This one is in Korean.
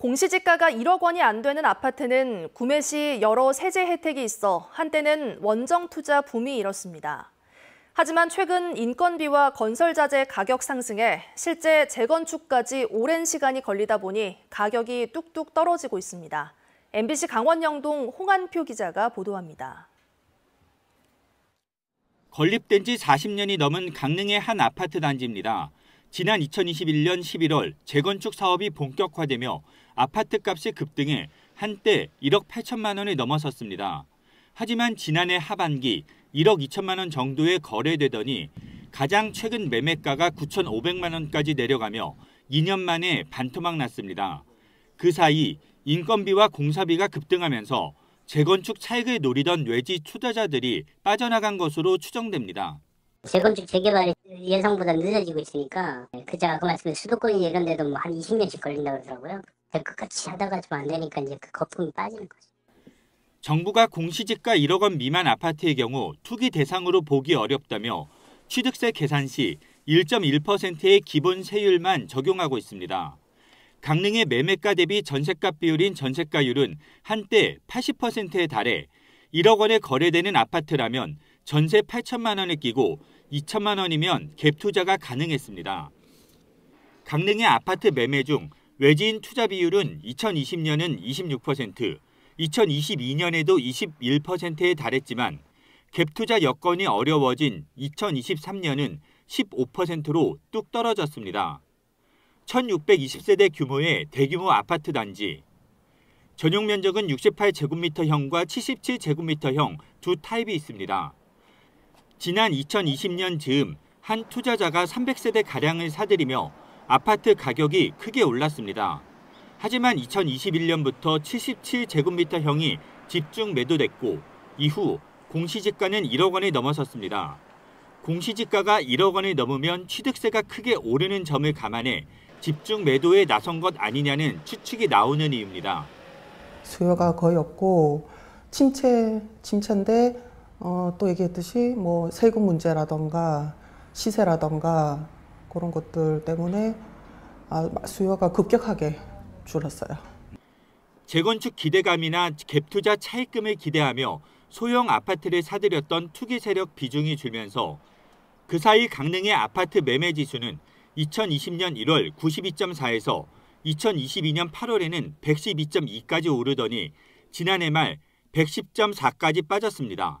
공시지가가 1억 원이 안 되는 아파트는 구매 시 여러 세제 혜택이 있어 한때는 원정 투자 붐이 일었습니다. 하지만 최근 인건비와 건설 자재 가격 상승에 실제 재건축까지 오랜 시간이 걸리다 보니 가격이 뚝뚝 떨어지고 있습니다. MBC 강원영동 홍한표 기자가 보도합니다. 건립된 지 40년이 넘은 강릉의 한 아파트 단지입니다. 지난 2021년 11월 재건축 사업이 본격화되며 아파트값이 급등해 한때 1억 8천만 원에 넘어섰습니다. 하지만 지난해 하반기 1억 2천만 원 정도에 거래되더니 가장 최근 매매가가 9,500만 원까지 내려가며 2년 만에 반토막 났습니다. 그 사이 인건비와 공사비가 급등하면서 재건축 차익을 노리던 외지 투자자들이 빠져나간 것으로 추정됩니다. 재건축 재개발이 예상보다 늦어지고 있으니까 네, 그자 그 말씀에 수도권이 이런 데도 뭐 한 20년씩 걸린다 고 그러더라고요. 끝까지 하다가 좀 안 되니까 이제 그 거품이 빠지는 거죠. 정부가 공시지가 1억 원 미만 아파트의 경우 투기 대상으로 보기 어렵다며 취득세 계산 시 1.1%의 기본 세율만 적용하고 있습니다. 강릉의 매매가 대비 전셋값 비율인 전세가율은 한때 80%에 달해 1억 원에 거래되는 아파트라면 전세 8천만 원을 끼고 2천만 원이면 갭 투자가 가능했습니다. 강릉의 아파트 매매 중 외지인 투자 비율은 2020년은 26%, 2022년에도 21%에 달했지만 갭 투자 여건이 어려워진 2023년은 15%로 뚝 떨어졌습니다. 1620세대 규모의 대규모 아파트 단지. 전용 면적은 68제곱미터형과 77제곱미터형 두 타입이 있습니다. 지난 2020년 즈음 한 투자자가 300세대 가량을 사들이며 아파트 가격이 크게 올랐습니다. 하지만 2021년부터 77제곱미터형이 집중 매도됐고 이후 공시지가는 1억 원이 넘어섰습니다. 공시지가가 1억 원을 넘으면 취득세가 크게 오르는 점을 감안해 집중 매도에 나선 것 아니냐는 추측이 나오는 이유입니다. 수요가 거의 없고 침체 침체인데 어, 또 얘기했듯이 뭐 세금 문제라던가 시세라던가 그런 것들 때문에 아, 수요가 급격하게 줄었어요. 재건축 기대감이나 갭투자 차익금을 기대하며 소형 아파트를 사들였던 투기 세력 비중이 줄면서 그 사이 강릉의 아파트 매매 지수는 2020년 1월 92.4에서 2022년 8월에는 112.2까지 오르더니 지난해 말 110.4까지 빠졌습니다.